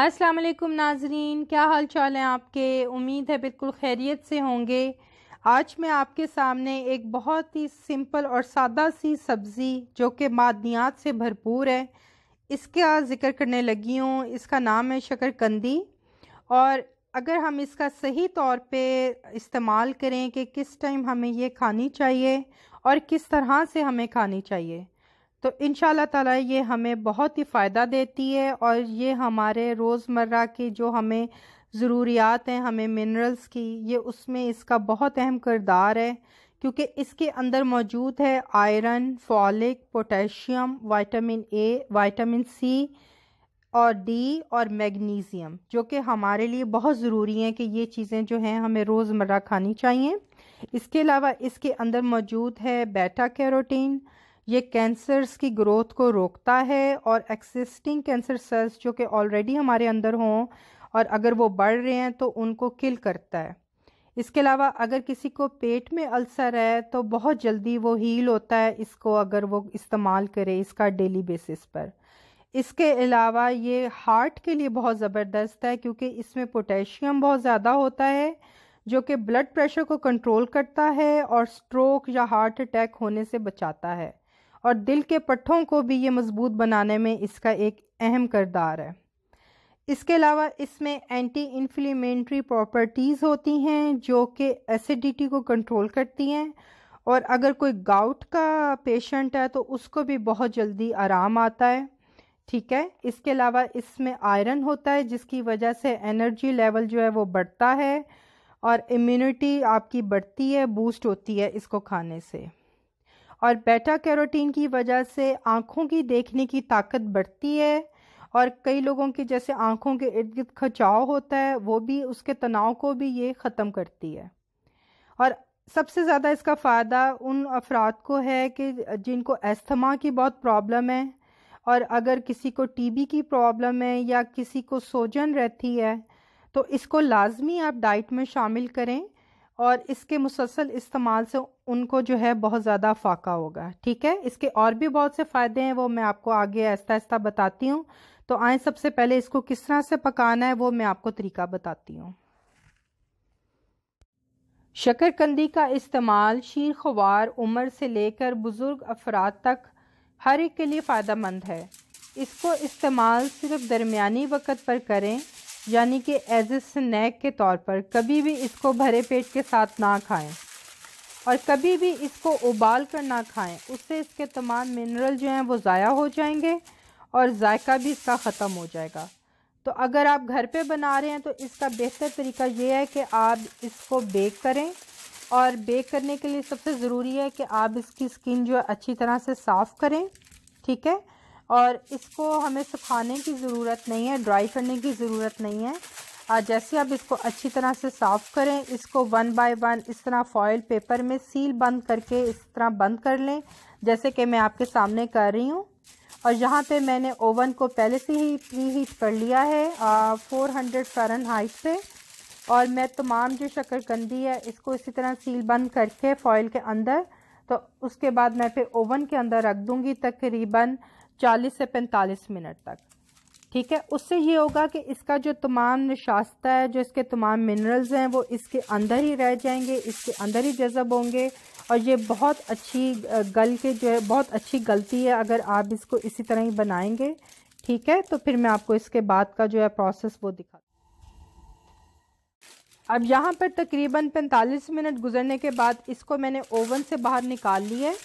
अस्सलाम वालेकुम नाजरीन क्या हाल चाल हैं आपके उम्मीद है बिल्कुल खैरियत से होंगे आज मैं आपके सामने एक बहुत ही सिंपल और सादा सी सब्ज़ी जो कि मादनियात से भरपूर है इसका ज़िक्र करने लगी हूँ इसका नाम है शकरकंदी और अगर हम इसका सही तौर पे इस्तेमाल करें कि किस टाइम हमें ये खानी चाहिए और किस तरह से हमें खानी चाहिए तो इन ताला ये हमें बहुत ही फ़ायदा देती है और ये हमारे रोज़मर्रा की जो हमें ज़रूरियात हैं हमें मिनरल्स की ये उसमें इसका बहुत अहम करदार है क्योंकि इसके अंदर मौजूद है iron folic potassium vitamin A vitamin C और डी और मैग्नीशियम जो कि हमारे लिए बहुत ज़रूरी हैं कि ये चीज़ें जो हैं हमें रोज़मर्रा खानी चाहिए इसके अलावा इसके अंदर मौजूद है बैटा कैरोटीन ये कैंसर्स की ग्रोथ को रोकता है और एक्सिस्टिंग कैंसर सेल्स जो कि ऑलरेडी हमारे अंदर हों और अगर वो बढ़ रहे हैं तो उनको किल करता है इसके अलावा अगर किसी को पेट में अल्सर है तो बहुत जल्दी वो हील होता है इसको अगर वो इस्तेमाल करे इसका डेली बेसिस पर इसके अलावा ये हार्ट के लिए बहुत ज़बरदस्त है क्योंकि इसमें पोटेशियम बहुत ज़्यादा होता है जो कि ब्लड प्रेशर को कंट्रोल करता है और स्ट्रोक या हार्ट अटैक होने से बचाता है और दिल के पट्ठों को भी ये मज़बूत बनाने में इसका एक अहम करदार है इसके अलावा इसमें एंटी इन्फ्लेमेंट्री प्रॉपर्टीज़ होती हैं जो कि एसिडिटी को कंट्रोल करती हैं और अगर कोई गाउट का पेशेंट है तो उसको भी बहुत जल्दी आराम आता है ठीक है इसके अलावा इसमें आयरन होता है जिसकी वजह से एनर्जी लेवल जो है वो बढ़ता है और इम्यूनिटी आपकी बढ़ती है बूस्ट होती है इसको खाने से और बेटा कैरोटीन की वजह से आँखों की देखने की ताकत बढ़ती है और कई लोगों के जैसे आँखों के इर्द गिर्द खचाव होता है वो भी उसके तनाव को भी ये ख़त्म करती है और सबसे ज़्यादा इसका फ़ायदा उन अफराद को है कि जिनको एस्थमा की बहुत प्रॉब्लम है और अगर किसी को टीबी की प्रॉब्लम है या किसी को सोजन रहती है तो इसको लाजमी आप डाइट में शामिल करें और इसके मुसलसल इस्तेमाल से उनको जो है बहुत ज़्यादा फ़ाका होगा ठीक है इसके और भी बहुत से फ़ायदे हैं वो मैं आपको आगे आहिस्ता आहिस्ता बताती हूँ तो आए सबसे पहले इसको किस तरह से पकाना है वो मैं आपको तरीका बताती हूँ शकरकंदी का इस्तेमाल शीर खवार उम्र से लेकर बुज़ुर्ग अफराद तक हर एक के लिए फ़ायदा मंद है इसको इस्तेमाल सिर्फ दरमिया वक़्त पर करें यानी कि एज ए स्नैक के तौर पर कभी भी इसको भरे पेट के साथ ना खाएं और कभी भी इसको उबाल कर ना खाएं उससे इसके तमाम मिनरल जो हैं वो ज़ाया हो जाएंगे और जायका भी इसका ख़त्म हो जाएगा तो अगर आप घर पे बना रहे हैं तो इसका बेहतर तरीका ये है कि आप इसको बेक करें और बेक करने के लिए सबसे ज़रूरी है कि आप इसकी स्किन जो है अच्छी तरह से साफ़ करें ठीक है और इसको हमें सुखाने की ज़रूरत नहीं है ड्राई करने की ज़रूरत नहीं है और जैसे आप इसको अच्छी तरह से साफ़ करें इसको वन बाय वन इस तरह फॉयल पेपर में सील बंद करके इस तरह बंद कर लें जैसे कि मैं आपके सामने कर रही हूँ और यहाँ पे मैंने ओवन को पहले से ही प्री हीट कर लिया है फोर हंड्रेड फ़रन हाइट पर और मैं तमाम जो शक्करकंदी है इसको इसी तरह सील बंद करके फॉयल के अंदर तो उसके बाद मैं फिर ओवन के अंदर रख दूँगी तकरीबन 40 से 45 मिनट तक ठीक है उससे ये होगा कि इसका जो तमाम नशास्ता है जो इसके तमाम मिनरल्स हैं वो इसके अंदर ही रह जाएंगे इसके अंदर ही जज़ब होंगे और ये बहुत अच्छी गल के जो है बहुत अच्छी गलती है अगर आप इसको इसी तरह ही बनाएंगे ठीक है तो फिर मैं आपको इसके बाद का जो है प्रोसेस वो दिखा अब यहाँ पर तकरीबन 45 मिनट गुजरने के बाद इसको मैंने ओवन से बाहर निकाल लिया है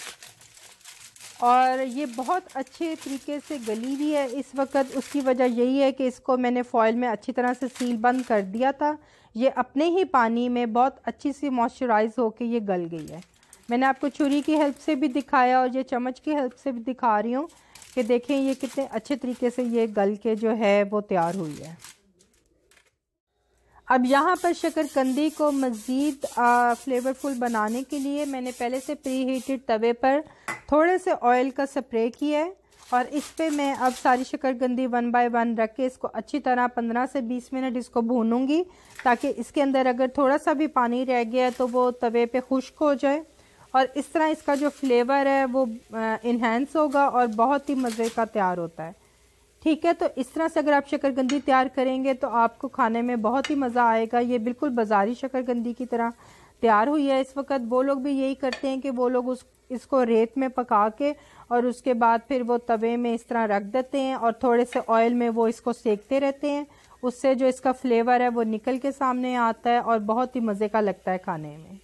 और ये बहुत अच्छे तरीके से गली हुई है इस वक्त उसकी वजह यही है कि इसको मैंने फॉयल में अच्छी तरह से सील बंद कर दिया था ये अपने ही पानी में बहुत अच्छी सी मॉइस्चराइज होकर ये गल गई है मैंने आपको छुरी की हेल्प से भी दिखाया और ये चम्मच की हेल्प से भी दिखा रही हूँ कि देखें ये कितने अच्छे तरीके से ये गल के जो है वो तैयार हुई है अब यहाँ पर शक्करकंदी को मज़ीद फ्लेवरफुल बनाने के लिए मैंने पहले से प्री हीटेड तवे पर थोड़े से ऑयल का स्प्रे किया है और इस पर मैं अब सारी शक्करगंदी वन बाय वन रख के इसको अच्छी तरह 15 से 20 मिनट इसको भूनूंगी ताकि इसके अंदर अगर थोड़ा सा भी पानी रह गया तो वो तवे पे खुश्क हो जाए और इस तरह इसका जो फ्लेवर है वो इन्हेंस होगा और बहुत ही मज़े का तैयार होता है ठीक है तो इस तरह से अगर आप शकरकंदी तैयार करेंगे तो आपको खाने में बहुत ही मज़ा आएगा ये बिल्कुल बाज़ारी शक्करगंदी की तरह तैयार हुई है इस वक्त वो लोग भी यही करते हैं कि वो लोग उस इसको रेत में पका के और उसके बाद फिर वो तवे में इस तरह रख देते हैं और थोड़े से ऑयल में वो इसको सेकते रहते हैं उससे जो इसका फ्लेवर है वो निकल के सामने आता है और बहुत ही मज़े का लगता है खाने में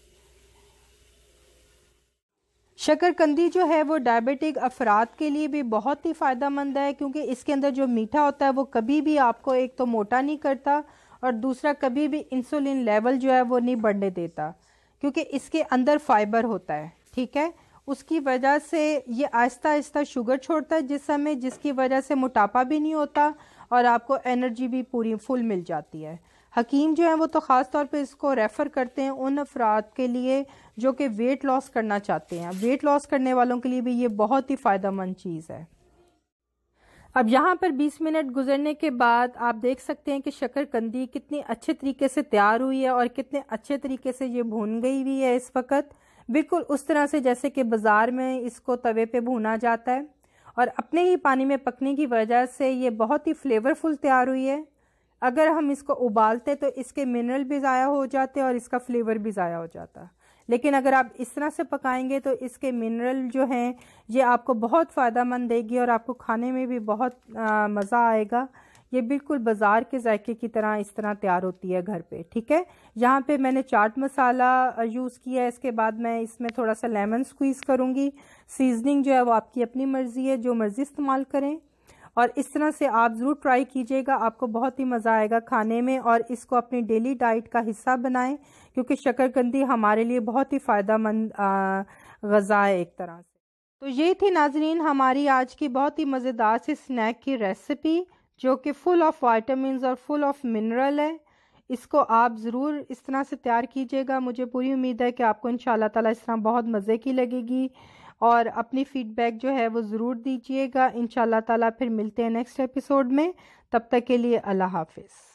शक्करकंदी जो है वो डायबिटिक अफराद के लिए भी बहुत ही फ़ायदा है क्योंकि इसके अंदर जो मीठा होता है वो कभी भी आपको एक तो मोटा नहीं करता और दूसरा कभी भी इंसुलिन लेवल जो है वो नहीं बढ़ने देता क्योंकि इसके अंदर फाइबर होता है ठीक है उसकी वजह से ये आहिस्ता आहिस्ता शुगर छोड़ता है जिस समय जिसकी वजह से मोटापा भी नहीं होता और आपको एनर्जी भी पूरी फुल मिल जाती है हकीम जो है वो तो ख़ास तौर पे इसको रेफ़र करते हैं उन अफराद के लिए जो कि वेट लॉस करना चाहते हैं वेट लॉस करने वालों के लिए भी ये बहुत ही फ़ायदा मंद चीज़ है अब यहाँ पर 20 मिनट गुजरने के बाद आप देख सकते हैं कि शक्करकंदी कितनी अच्छे तरीके से तैयार हुई है और कितने अच्छे तरीके से ये भून गई हुई है इस वक्त बिल्कुल उस तरह से जैसे कि बाज़ार में इसको तवे पे भूना जाता है और अपने ही पानी में पकने की वजह से ये बहुत ही फ्लेवरफुल तैयार हुई है अगर हम इसको उबालते तो इसके मिनरल भी ज़ाया हो जाते और इसका फ्लेवर भी ज़ाया हो जाता लेकिन अगर आप इस तरह से पकाएंगे तो इसके मिनरल जो हैं ये आपको बहुत फ़ायदा मंद देगी और आपको खाने में भी बहुत मज़ा आएगा ये बिल्कुल बाज़ार के जायके की तरह इस तरह तैयार होती है घर पे ठीक है यहाँ पे मैंने चाट मसाला यूज़ किया है इसके बाद मैं इसमें थोड़ा सा लेमन स्क्वीज़ करूँगी सीजनिंग जो है वो आपकी अपनी मर्ज़ी है जो मर्ज़ी इस्तेमाल करें और इस तरह से आप ज़रूर ट्राई कीजिएगा आपको बहुत ही मज़ा आएगा खाने में और इसको अपनी डेली डाइट का हिस्सा बनाएं क्योंकि शक्करकंदी हमारे लिए बहुत ही फ़ायदा मंद गज़ा है एक तरह से तो ये थी नाजरीन हमारी आज की बहुत ही मज़ेदार सी स्नैक की रेसिपी जो कि फुल ऑफ़ वाइटामस और फुल ऑफ़ मिनरल है इसको आप ज़रूर इस तरह से तैयार कीजिएगा मुझे पूरी उम्मीद है कि आपको इन ताला इस तरह बहुत मज़े की लगेगी और अपनी फ़ीडबैक जो है वो ज़रूर दीजिएगा इन ताला फिर मिलते हैं नेक्स्ट एपिसोड में तब तक के लिए अल्लाह हाफिज़